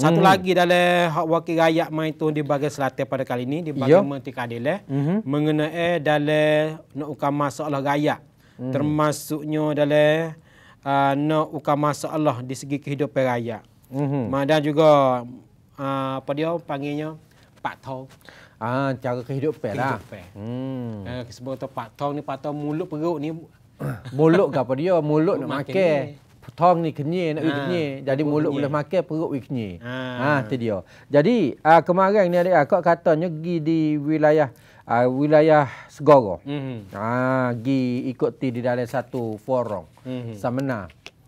Satu hmm. lagi dalam hak wakil rakyat main tu di bahagian selatan pada kali ini, di bahagian ya. Menteri Kadil mm-hmm. Eh. mengenai dalam nak ukam masalah rakyat. Mm-hmm. Termasuknya dalam uh, nak ukam masalah di segi kehidupan rakyat. Mm-hmm. Dan juga uh, apa dia panggilnya Pak Tong. Ah, cara kehidupan lah. Kehidupan. Hmm. Uh, sebab tu Pak Tong ni, Pak Tong mulut perut ni. mulut ke apa dia? Mulut nak makan tong ni kenyir nak ha. kenyir jadi Buk mulut boleh makan perut boleh kenyir ah. ha. ha tu dia jadi uh, kemarin ni ada akak katanya pergi di wilayah uh, wilayah Segoro hmm ha pergi ikut di dalam satu forum mhm. hmm Samena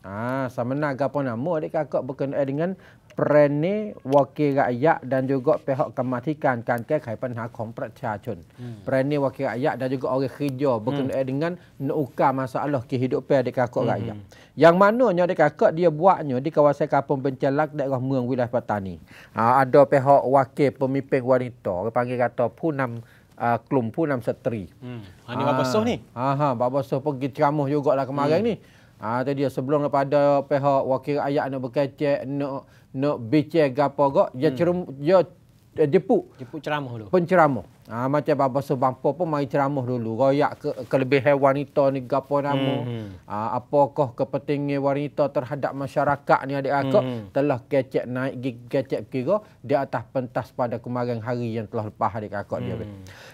Ah, ha, sama nak apa nama adik kakak berkenaan dengan perni wakil rakyat dan juga pihak kematikan kan kekai penha kong percayaan. Hmm. wakil rakyat dan juga orang kerja berkenaan hmm. dengan nukar masalah kehidupan di kakak hmm. rakyat. Yang mananya di kakak dia buatnya di kawasan kapung bencelak daerah Mereng Wilayah Petani. Ha, ada pihak wakil pemimpin wanita. Dia kata pun enam uh, ah, klum enam seteri. ini hmm. ha, Bapak Soh ni? Ha, ha, Bapak pergi ceramah juga lah kemarin hmm. Ah ha, tadi sebelum daripada pihak wakil ayat nak berkecek nak nak bicara gapo gak dia hmm. cerum dia Eh, jepuk jepuk ceramah dulu penceramah ha, macam apa subang pun mari ceramah dulu royak ke kelebihan wanita ni gapo nama hmm, hmm. ha, apakah kepentingan wanita terhadap masyarakat ni adik aku hmm. hmm. telah kecek naik gig gigecek kira di atas pentas pada kemarin hari yang telah lepas adik aku hmm. dia be.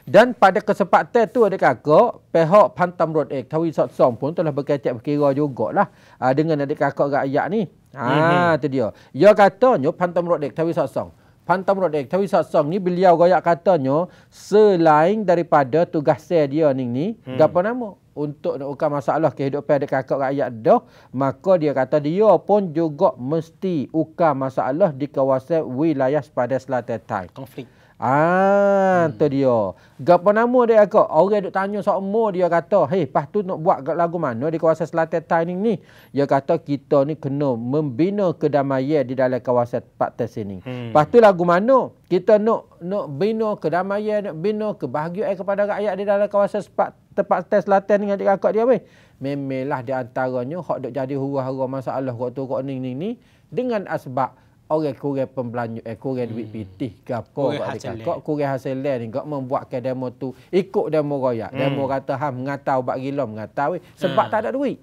dan pada kesempatan tu adik aku pihak pantam road eh tawi sok song pun telah berkecek berkira jugaklah ha, dengan adik aku rakyat ni Ah, ha, mm-hmm. tu dia. Dia katanya pantam road dek tawi sok song. Pan Tamrod Ek Tawi Satsong ni beliau gayak katanya selain daripada tugas saya dia ni ni hmm. dapat nama untuk nak ukur masalah kehidupan ada kakak rakyat dah, maka dia kata dia pun juga mesti ukur masalah di kawasan wilayah pada selatan Thai. Konflik. Ah, hmm. tu dia. Gapo nama dia kak? Orang duk tanya sama dia kata, "Hei, pas tu nak buat lagu mana di kawasan selatan Thai ni ni?" Dia kata kita ni kena membina kedamaian di dalam kawasan Pak Tersini. Hmm. Pas tu lagu mana? kita nak nak bina kedamaian, nak bina kebahagiaan kepada rakyat di dalam kawasan sepat, tempat tes latihan dengan adik dia weh. Memelah di antaranya hak dok jadi huru-hara masalah kok tu kok ni ni dengan asbab orang kurang pembelanja eh kurang hmm. duit pitih ke apa kok dia kok kurang hasil ni kok membuat ke demo tu ikut demo rakyat. Hmm. Demo kata ham mengatau bak gila mengatau weh sebab hmm. tak ada duit.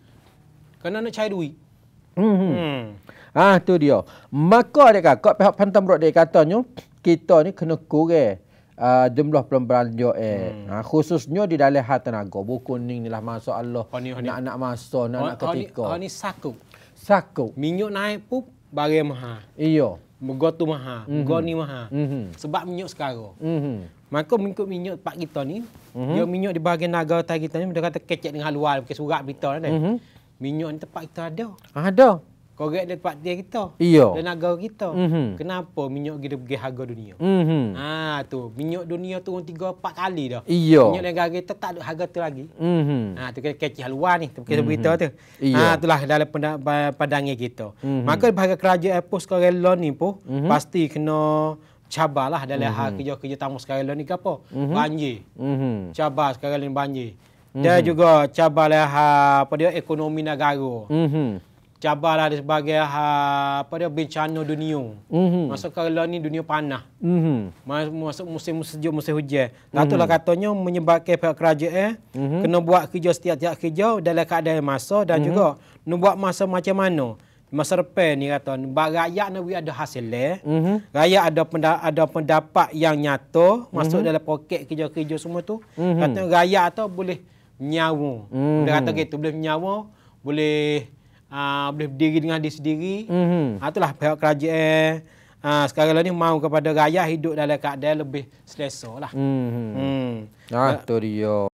Kena nak cari duit. Hmm. hmm. hmm. Ah tu dia. Maka dia kata, kat pihak Phantom Road dia katanya, kita ni kena kurang uh, jumlah pembelanja eh. Hmm. Ha, khususnya di dalam hal tenaga. Buku ni lah oh, ni lah masa Allah. anak anak Nak anak masa, nak nak oh, oh, ketika. Oh ni sakup. Sakup. Minyak naik pun bagai mahal. Iya. Mega tu mahal. Mm mhm. -hmm. ni mahal. Mm -hmm. Sebab minyak sekarang. Mm -hmm. Maka mengikut minyak tempat kita ni, mm -hmm. dia minyak di bahagian naga tempat kita ni, dia kata kecek dengan luar, pakai surat berita ni. Mm -hmm. Minyak ni tempat kita ada. Ada. Korek dia tempat dia kita. Iya. Dan agar kita. Mm -hmm. Kenapa minyak kita pergi harga dunia? Mm -hmm. Haa tu. Minyak dunia turun tiga empat kali dah. Iya. Minyak negara kita tak ada harga tu lagi. Mm -hmm. Haa tu kita kecil luar ni. Kita mm -hmm. berita tu. Iya. Haa itulah dalam pandangnya kita. Mm -hmm. Maka bahagian kerajaan Apple eh, sekarang loan ni pun mm -hmm. pasti kena cabarlah dalam mm -hmm. hal kerja-kerja tamu sekarang loan ni ke apa. Mm -hmm. Banjir. Mm -hmm. Cabar sekarang ni banjir. Mm -hmm. Dan mhm. juga cabarlah ha, apa dia ekonomi negara. Mm -hmm cabarlah dari sebagai ha, apa dia bencana dunia. Mm-hmm. Masuk kalau ni dunia panah. Mm-hmm. Masuk musim sejuk musim hujan. Datuklah mhm. mm-hmm. katanya menyebabkan pihak kerajaan mm-hmm. kena buat kerja setiap-tiap kerja dalam keadaan masa dan mm-hmm. juga nak buat masa macam mana. Masa repel ni kata bagi rakyat nak ada hasil eh. Mm-hmm. Rakyat ada penda- ada pendapat yang nyata masuk mm-hmm. dalam poket kerja-kerja semua tu. Mm-hmm. Kata rakyat atau boleh nyawu, Mm-hmm. Dia mhm. kata gitu boleh nyawu, boleh uh, boleh berdiri dengan diri sendiri. Mm-hmm. Uh, itulah pihak kerajaan uh, sekarang ni mahu kepada rakyat hidup dalam keadaan lebih selesa lah. Mm-hmm. Hmm. Ah, tu dia.